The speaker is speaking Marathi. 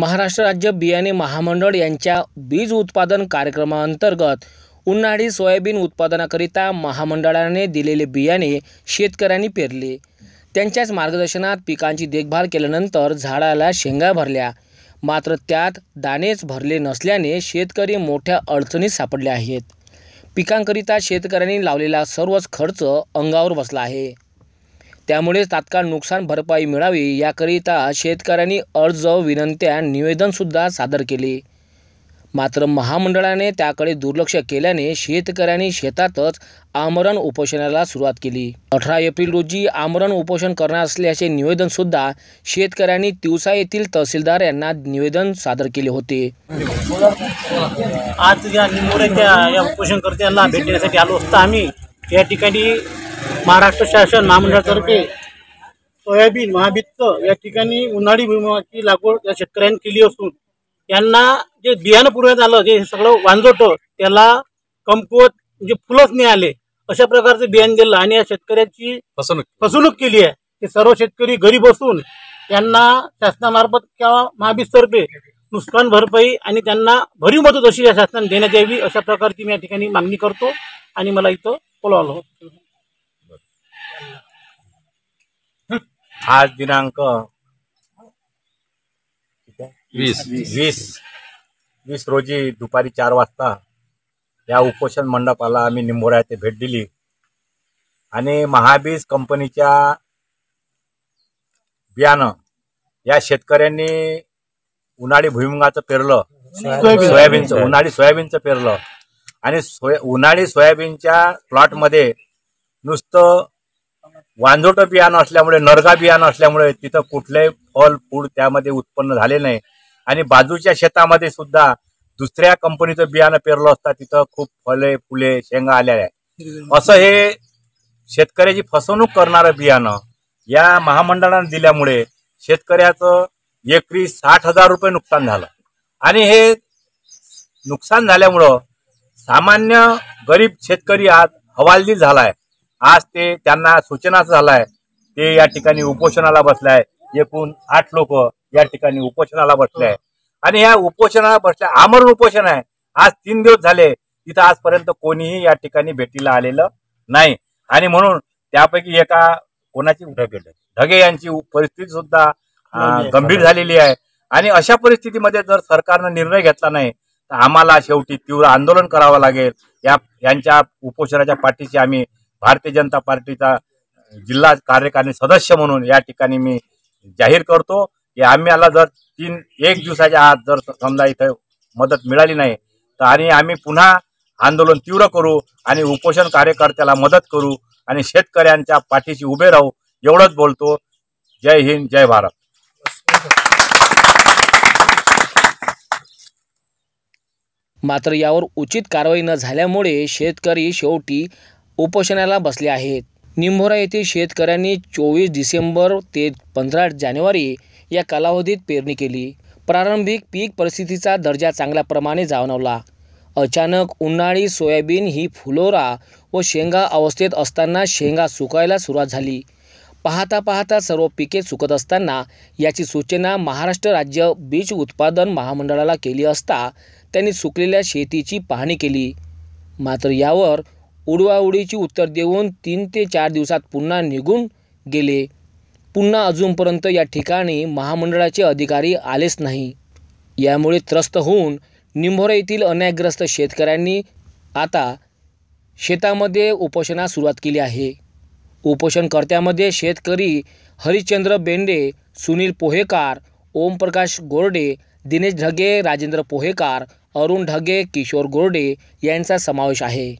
महाराष्ट्र राज्य बियाणे महामंडळ यांच्या बीज उत्पादन कार्यक्रमाअंतर्गत उन्हाळी सोयाबीन उत्पादनाकरिता महामंडळाने दिलेले बियाणे शेतकऱ्यांनी पेरले त्यांच्याच मार्गदर्शनात पिकांची देखभाल केल्यानंतर झाडाला शेंगा भरल्या मात्र त्यात दाणेच भरले नसल्याने शेतकरी मोठ्या अडचणीत सापडले आहेत पिकांकरिता शेतकऱ्यांनी लावलेला सर्वच खर्च अंगावर बसला आहे त्यामुळे तात्काळ नुकसान भरपाई मिळावी याकरिता शेतकऱ्यांनी अर्ज विनंत्या सुद्धा सादर केले मात्र महामंडळाने त्याकडे दुर्लक्ष केल्याने शेतकऱ्यांनी शेतातच आमरण उपोषणाला सुरुवात केली अठरा एप्रिल रोजी आमरण उपोषण करणार असल्याचे सुद्धा शेतकऱ्यांनी तिवसा येथील तहसीलदार यांना निवेदन सादर केले होते आज या निमोड्याच्या या उपोषणकर्त्यांना भेटण्यासाठी आलो असता आम्ही या ठिकाणी महाराष्ट्र शासन महामंडळातर्फे सोयाबीन महाबित्त या ठिकाणी उन्हाळी भुईमुगाची लागवड या शेतकऱ्यांनी केली असून यांना जे बियाणं पुरवण्यात आलं जे सगळं वांजवट त्याला कमकुवत म्हणजे फुलंच नाही आले अशा प्रकारचं बियाण दिलं आणि या शेतकऱ्यांची फसवणूक फसवणूक केली आहे ते सर्व शेतकरी गरीब असून त्यांना शासनामार्फत किंवा महाबीजतर्फे नुकसान भरपाई आणि त्यांना भरीव मदत अशी या शासनाने देण्यात यावी अशा प्रकारची मी या ठिकाणी मागणी करतो आणि मला इथं बोलावलं होतं आज दिनांक वीस वीस वीस रोजी दुपारी चार वाजता या उपोषण मंडपाला आम्ही निंबोरा येथे भेट दिली आणि महाबीज कंपनीच्या बियाणं या शेतकऱ्यांनी उन्हाळी भुईमुगाचं पेरलं सोयाबीनचं उन्हाळी सोयाबीनचं पेरलं आणि सोया उन्हाळी सोयाबीनच्या प्लॉटमध्ये नुसतं वांजोटं बियाणं असल्यामुळे नरगा बियाणं असल्यामुळे तिथं कुठलंही फल फूड त्यामध्ये उत्पन्न झाले नाही आणि बाजूच्या शेतामध्ये सुद्धा दुसऱ्या कंपनीचं बियाणं पेरलं असता तिथं खूप फळे फुले शेंगा आल्या आहेत असं हे शेतकऱ्याची फसवणूक करणारं बियाणं या महामंडळानं दिल्यामुळे शेतकऱ्याचं एकरी साठ हजार रुपये नुकसान झालं आणि हे नुकसान झाल्यामुळं सामान्य गरीब शेतकरी आज हवालदिल झाला आहे आज ते त्यांना सूचनाच आहे ते या ठिकाणी उपोषणाला बसलाय एकूण आठ लोक या ठिकाणी उपोषणाला बसले आहे आणि या उपोषणाला बसले आमरण उपोषण आहे आज तीन दिवस झाले तिथं आजपर्यंत कोणीही या ठिकाणी भेटीला आलेलं नाही आणि म्हणून त्यापैकी एका कोणाची ढगे ढगे यांची परिस्थिती सुद्धा गंभीर झालेली आहे आणि अशा परिस्थितीमध्ये जर सरकारनं निर्णय घेतला नाही तर आम्हाला शेवटी तीव्र आंदोलन करावं लागेल या यांच्या उपोषणाच्या पाठीशी आम्ही भारतीय जनता पार्टीचा जिल्हा कार्यकारिणी सदस्य म्हणून या ठिकाणी मी जाहीर करतो की आम्हाला जर तीन एक दिवसाच्या आत जर समजा इथं मदत मिळाली नाही तर आणि आम्ही पुन्हा आंदोलन तीव्र करू आणि उपोषण कार्यकर्त्याला मदत करू आणि शेतकऱ्यांच्या पाठीशी उभे राहू एवढंच बोलतो जय हिंद जय भारत मात्र यावर उचित कारवाई न झाल्यामुळे शेतकरी शेवटी उपोषणाला बसले आहेत निंभोरा येथील शेतकऱ्यांनी चोवीस डिसेंबर ते पंधरा जानेवारी या कालावधीत पेरणी केली प्रारंभिक पीक परिस्थितीचा दर्जा चांगल्याप्रमाणे जाणवला अचानक उन्हाळी सोयाबीन ही फुलोरा व शेंगा अवस्थेत असताना शेंगा सुकायला सुरुवात झाली पाहता पाहता सर्व पिके सुकत असताना याची सूचना महाराष्ट्र राज्य बीज उत्पादन महामंडळाला केली असता त्यांनी सुकलेल्या शेतीची पाहणी केली मात्र यावर उडीची उत्तर देऊन तीन ते चार दिवसात पुन्हा निघून गेले पुन्हा अजूनपर्यंत या ठिकाणी महामंडळाचे अधिकारी आलेच नाही यामुळे त्रस्त होऊन निंभोरा येथील अन्यायग्रस्त शेतकऱ्यांनी आता शेतामध्ये उपोषणास सुरुवात केली आहे उपोषणकर्त्यामध्ये शेतकरी हरिश्चंद्र बेंडे सुनील पोहेकार ओमप्रकाश गोरडे दिनेश ढगे राजेंद्र पोहेकार अरुण ढगे किशोर गोरडे यांचा समावेश आहे